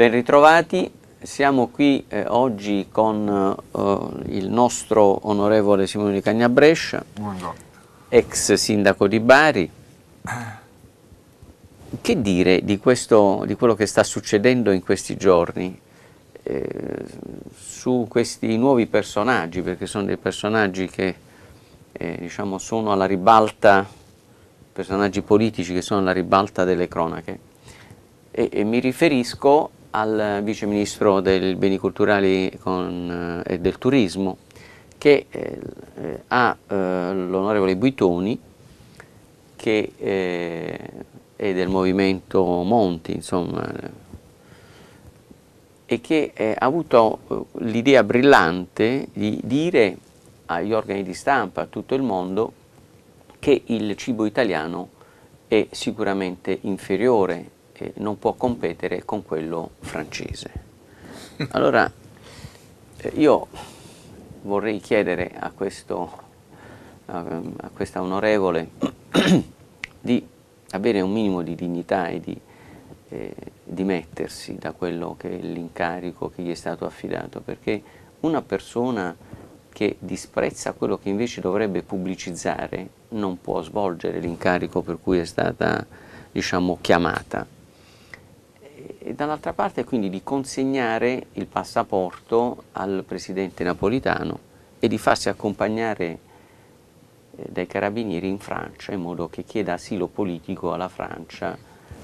Ben ritrovati, siamo qui eh, oggi con eh, il nostro onorevole Simone di Cagnabrescia, Buongiorno. ex sindaco di Bari. Che dire di, questo, di, quello che sta succedendo in questi giorni eh, su questi nuovi personaggi, perché sono dei personaggi che eh, diciamo, sono alla ribalta, personaggi politici che sono alla ribalta delle cronache. e, e mi riferisco al Vice Ministro dei Beni Culturali con, eh, e del Turismo che eh, ha eh, l'onorevole Buitoni che eh, è del movimento Monti insomma e che eh, ha avuto l'idea brillante di dire agli organi di stampa, a tutto il mondo, che il cibo italiano è sicuramente inferiore eh, non può competere con quello francese. Allora eh, io vorrei chiedere a, questo, a, a questa onorevole di avere un minimo di dignità e di eh, dimettersi da quello che è l'incarico che gli è stato affidato, perché una persona che disprezza quello che invece dovrebbe pubblicizzare non può svolgere l'incarico per cui è stata diciamo, chiamata e dall'altra parte quindi di consegnare il passaporto al presidente napolitano e di farsi accompagnare eh, dai carabinieri in Francia in modo che chieda asilo politico alla Francia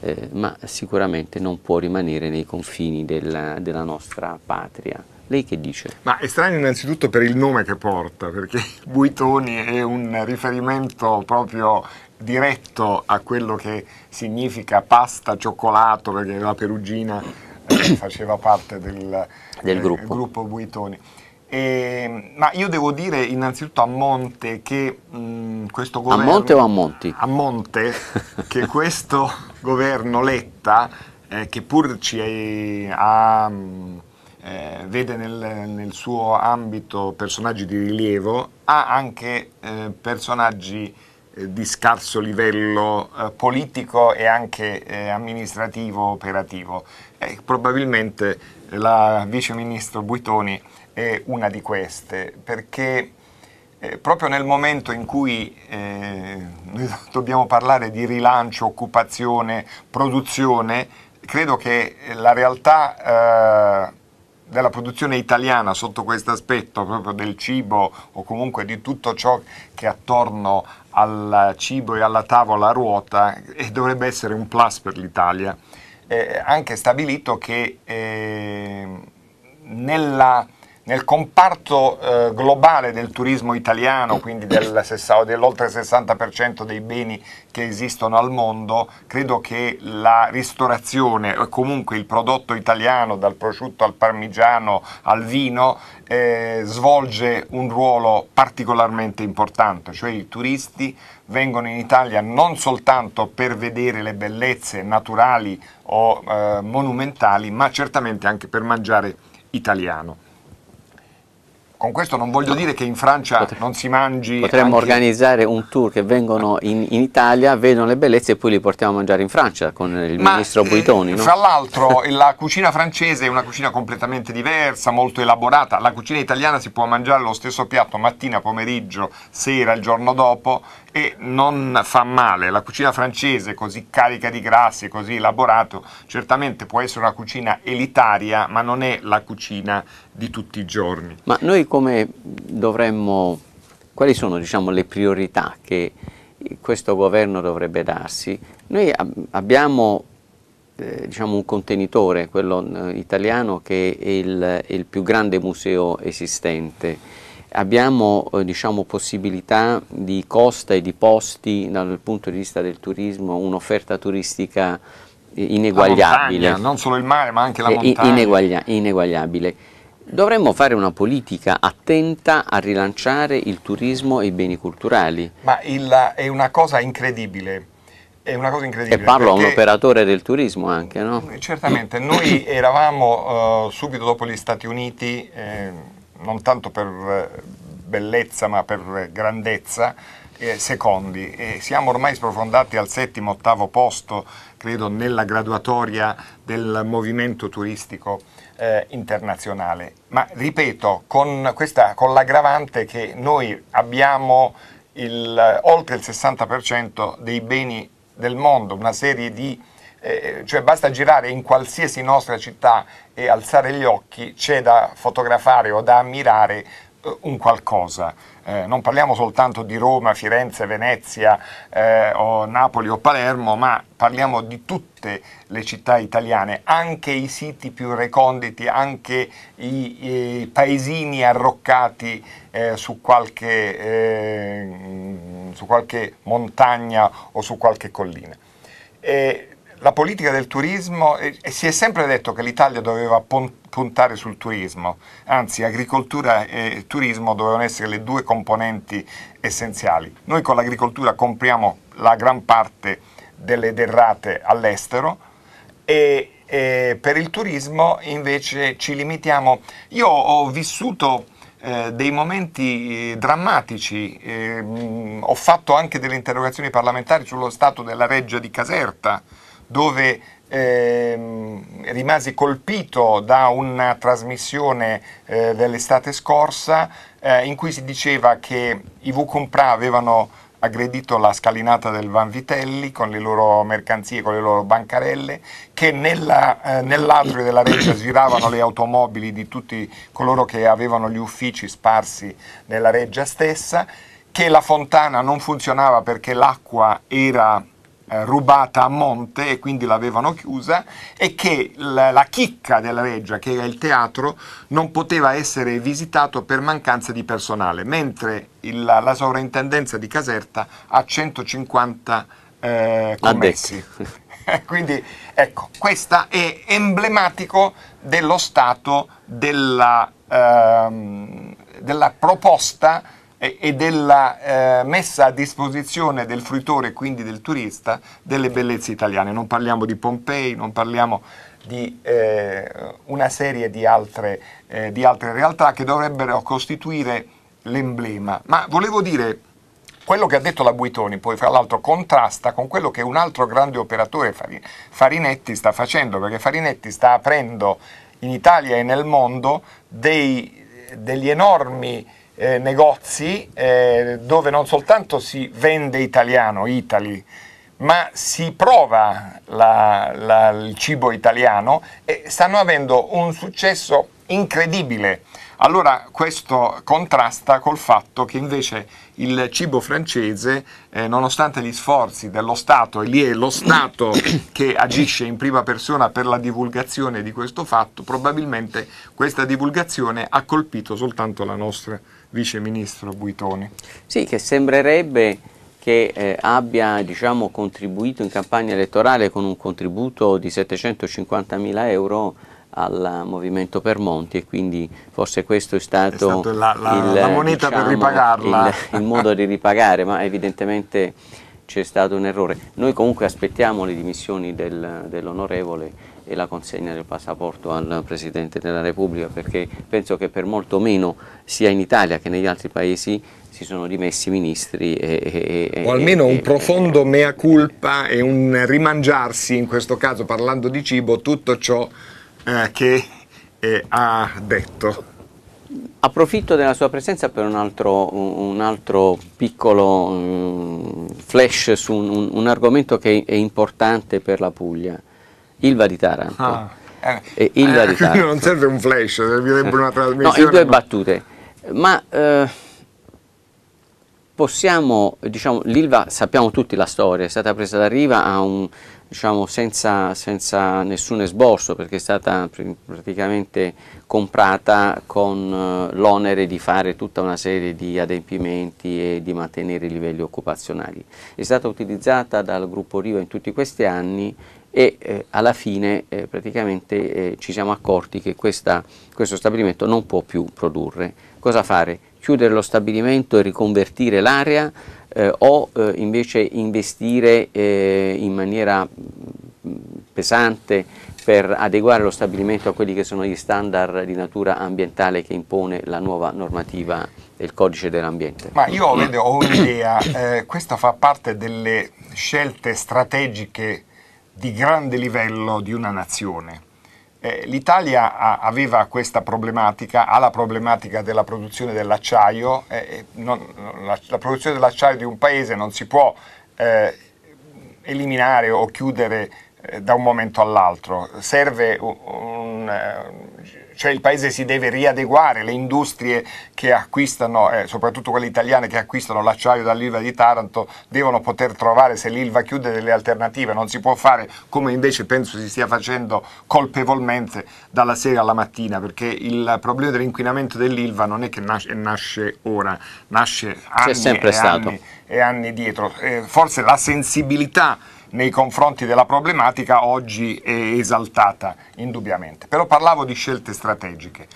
eh, ma sicuramente non può rimanere nei confini della, della nostra patria. Lei che dice? Ma è strano innanzitutto per il nome che porta, perché Buitoni è un riferimento proprio diretto a quello che significa pasta, cioccolato, perché la Perugina eh, faceva parte del, eh, del gruppo. Eh, gruppo. Buitoni. E, ma io devo dire innanzitutto a Monte che mh, mm, questo governo... A Monte o a Monti? A Monte che questo governo Letta, eh, che pur ci ha mm, eh, vede nel, nel, suo ambito personaggi di rilievo, ha anche eh, personaggi eh, di scarso livello eh, politico e anche eh, amministrativo operativo. Eh, probabilmente la vice ministro Buitoni è una di queste, perché proprio nel momento in cui noi dobbiamo parlare di rilancio, occupazione, produzione, credo che la realtà della produzione italiana sotto questo aspetto, proprio del cibo o comunque di tutto ciò che attorno al cibo e alla tavola ruota e dovrebbe essere un plus per l'Italia. Eh, anche stabilito che eh, nella nel comparto eh, globale del turismo italiano, quindi del, dell'oltre 60% dei beni che esistono al mondo, credo che la ristorazione o comunque il prodotto italiano, dal prosciutto al parmigiano al vino, eh, svolge un ruolo particolarmente importante, cioè i turisti vengono in Italia non soltanto per vedere le bellezze naturali o eh, monumentali, ma certamente anche per mangiare italiano. Con questo non voglio dire che in Francia Potre, non si mangi. Potremmo anche... organizzare un tour che vengono ah. in, in, Italia, vedono le bellezze e poi li portiamo a mangiare in Francia con il Ma, ministro eh, Buitoni. Eh, no? Fra l'altro, la cucina francese è una cucina completamente diversa, molto elaborata. La cucina italiana si può mangiare lo stesso piatto mattina, pomeriggio, sera, il giorno dopo e non fa male. La cucina francese, così carica di grassi e così elaborato, certamente può essere una cucina elitaria, ma non è la cucina di tutti i giorni. Ma noi come dovremmo, quali sono diciamo, le priorità che questo governo dovrebbe darsi? Noi ab abbiamo eh, diciamo un contenitore, quello eh, italiano, che è il, il più grande museo esistente abbiamo eh, diciamo, possibilità di costa e di posti dal punto di vista del turismo, un'offerta turistica eh, ineguagliabile. Montagna, non solo il mare ma anche la eh, montagna. Ineguaglia, ineguagliabile. Dovremmo fare una politica attenta a rilanciare il turismo e i beni culturali. Ma il, è una cosa incredibile. È una cosa incredibile. E parlo a un operatore del turismo anche, no? Certamente, noi eravamo eh, subito dopo gli Stati Uniti... Eh, non tanto per eh, bellezza ma per eh, grandezza, eh, secondi. E siamo ormai sprofondati al settimo, ottavo posto, credo, nella graduatoria del movimento turistico eh, internazionale. Ma ripeto, con, questa, con l'aggravante che noi abbiamo il, eh, oltre il 60% dei beni del mondo, una serie di... Eh, cioè basta girare in qualsiasi nostra città e alzare gli occhi c'è da fotografare o da ammirare eh, un qualcosa. Eh, non parliamo soltanto di Roma, Firenze, Venezia eh, o Napoli o Palermo, ma parliamo di tutte le città italiane, anche i siti più reconditi, anche i, i paesini arroccati eh, su, qualche, eh, su, qualche, montagna o su qualche collina. E la politica del turismo, e, e si è sempre detto che l'Italia doveva puntare sul turismo, anzi agricoltura e turismo dovevano essere le due componenti essenziali. Noi con l'agricoltura compriamo la gran parte delle derrate all'estero e, e, per il turismo invece ci limitiamo. Io ho vissuto eh, dei momenti eh, drammatici, ehm, ho fatto anche delle interrogazioni parlamentari sullo stato della reggia di Caserta, dove eh, rimasi colpito da una trasmissione eh, dell'estate scorsa eh, in cui si diceva che i Vucumpra avevano aggredito la scalinata del Vanvitelli con le loro mercanzie, con le loro bancarelle, che nella, eh, nell'atrio della Reggia giravano le automobili di tutti coloro che avevano gli uffici sparsi nella Reggia stessa, che la fontana non funzionava perché l'acqua era eh, rubata a monte e quindi l'avevano chiusa e che la, la chicca della Reggia, che era il teatro, non poteva essere visitato per mancanza di personale, mentre il, la, la, sovrintendenza di Caserta ha 150 eh, commessi. quindi ecco, questo è emblematico dello stato della, ehm, della proposta e della eh, messa a disposizione del fruitore, quindi del turista, delle bellezze italiane. Non parliamo di Pompei, non parliamo di eh, una serie di altre, eh, di altre realtà che dovrebbero costituire l'emblema. Ma volevo dire, quello che ha detto la Buitoni poi fra l'altro contrasta con quello che un altro grande operatore Farinetti sta facendo, perché Farinetti sta aprendo in Italia e nel mondo dei, degli enormi eh, negozi eh, dove non soltanto si vende italiano, Italy, ma si prova la, la, il cibo italiano e stanno avendo un successo incredibile. Allora questo contrasta col fatto che invece il cibo francese, eh, nonostante gli sforzi dello Stato, e lì è lo Stato che agisce in prima persona per la divulgazione di questo fatto, probabilmente questa divulgazione ha colpito soltanto la nostra Vice Ministro Buitoni. Sì, che sembrerebbe che eh, abbia diciamo, contribuito in campagna elettorale con un contributo di 750 mila euro al Movimento per Monti e quindi forse questo è stato, è stato la, la, il, la, moneta diciamo, per ripagarla. Il, il modo di ripagare, ma evidentemente c'è stato un errore. Noi comunque aspettiamo le dimissioni del, dell'onorevole e la consegna del passaporto al Presidente della Repubblica perché penso che per molto meno sia in Italia che negli altri paesi si sono dimessi ministri e, e, o almeno e, un profondo mea culpa e un rimangiarsi in questo caso parlando di cibo tutto ciò eh, che eh, ha detto Approfitto della sua presenza per un altro, un altro piccolo mm, flash su un, un, argomento che è importante per la Puglia, Ilva di Taranto. Ah. Eh, eh Ilva eh, di Taranto. Non serve un flash, servirebbe una trasmissione. No, in due ma... battute. Ma eh, possiamo, diciamo, l'Ilva sappiamo tutti la storia, è stata presa da Riva a un, diciamo, senza, senza, nessun esborso perché è stata pr praticamente comprata con eh, l'onere di fare tutta una serie di adempimenti e di mantenere i livelli occupazionali. È stata utilizzata dal gruppo Riva in tutti questi anni e eh, alla fine eh, praticamente eh, ci siamo accorti che questa, questo stabilimento non può più produrre. Cosa fare? chiudere lo stabilimento e riconvertire l'area eh, o eh, invece investire eh, in maniera mm, pesante per adeguare lo stabilimento a quelli che sono gli standard di natura ambientale che impone la nuova normativa del codice dell'ambiente. Ma io vedo, ho un'idea, eh, questa fa parte delle scelte strategiche di grande livello di una nazione eh, l'Italia aveva questa problematica, ha la problematica della produzione dell'acciaio, eh, la, produzione dell'acciaio di un paese non si può eh, eliminare o chiudere da un momento all'altro, serve un, cioè il paese si deve riadeguare, le industrie che acquistano, eh, soprattutto quelle italiane che acquistano l'acciaio dall'Ilva di Taranto, devono poter trovare se l'Ilva chiude delle alternative, non si può fare come invece penso si stia facendo colpevolmente dalla sera alla mattina, perché il problema dell'inquinamento dell'Ilva non è che nasce, nasce ora, nasce anni, C'è sempre e, stato. Anni, e anni dietro, eh, forse la sensibilità nei confronti della problematica oggi è esaltata, indubbiamente. Però parlavo di scelte strategiche.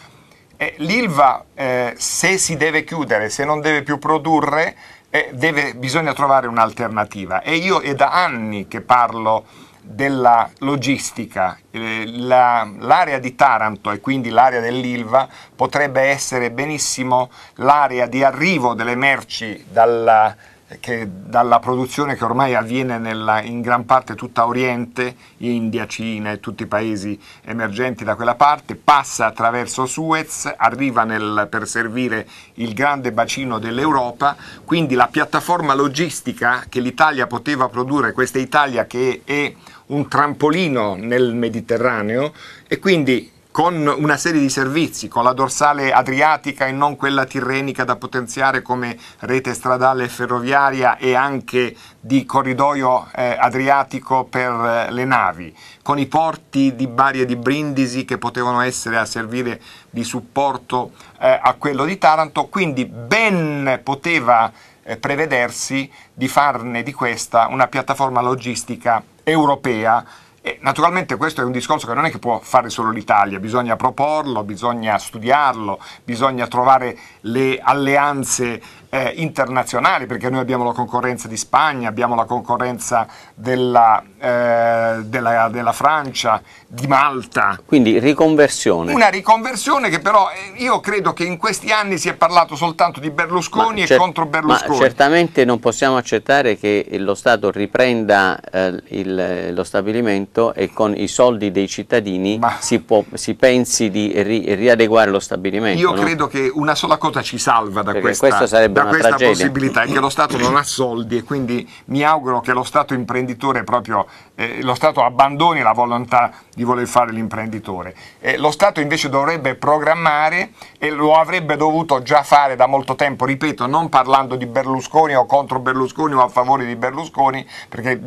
Eh, L'ILVA, eh, se si deve chiudere, se non deve più produrre, eh, deve, bisogna trovare un'alternativa. E io è da anni che parlo della logistica. Eh, l'area la, di Taranto e quindi l'area dell'Ilva potrebbe essere benissimo l'area di arrivo delle merci dalla, che dalla produzione che ormai avviene nella, in gran parte tutta Oriente, India, Cina e tutti i paesi emergenti da quella parte, passa attraverso Suez, arriva nel, per servire il grande bacino dell'Europa, quindi la piattaforma logistica che l'Italia poteva produrre, questa Italia che è un trampolino nel Mediterraneo e quindi con una serie di servizi, con la dorsale adriatica e non quella tirrenica da potenziare come rete stradale e ferroviaria e anche di corridoio eh, adriatico per eh, le navi, con i porti di Bari e di Brindisi che potevano essere a servire di supporto eh, a quello di Taranto, quindi ben poteva eh, prevedersi di farne di questa una piattaforma logistica europea e naturalmente questo è un discorso che non è che può fare solo l'Italia, bisogna proporlo, bisogna studiarlo, bisogna trovare le alleanze eh, internazionali, perché noi abbiamo la concorrenza di Spagna, abbiamo la concorrenza della, eh, della, della Francia, di Malta. Quindi riconversione. Una riconversione che però eh, io credo che in questi anni si è parlato soltanto di Berlusconi ma e contro Berlusconi. Ma certamente non possiamo accettare che lo Stato riprenda eh, il, lo stabilimento e con i soldi dei cittadini si, può, si, pensi di ri, riadeguare lo stabilimento. Io no? credo che una sola cosa ci salva da questa... Questo sarebbe da questa tragedia. possibilità è che lo Stato non ha soldi e quindi mi auguro che lo Stato imprenditore proprio, eh, lo Stato abbandoni la volontà di voler fare l'imprenditore. Eh, lo Stato invece dovrebbe programmare e lo avrebbe dovuto già fare da molto tempo, ripeto, non parlando di Berlusconi o contro Berlusconi o a favore di Berlusconi, perché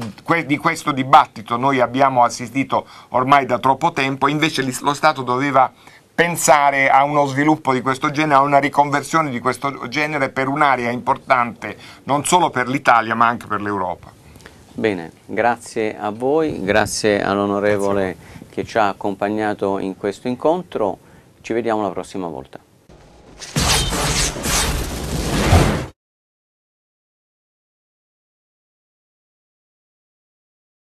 di questo dibattito noi abbiamo assistito ormai da troppo tempo, invece lo Stato doveva pensare a uno sviluppo di questo genere, a una riconversione di questo genere per un'area importante non solo per l'Italia ma anche per l'Europa. Bene, grazie a voi, grazie all'onorevole che ci ha accompagnato in questo incontro, ci vediamo la prossima volta.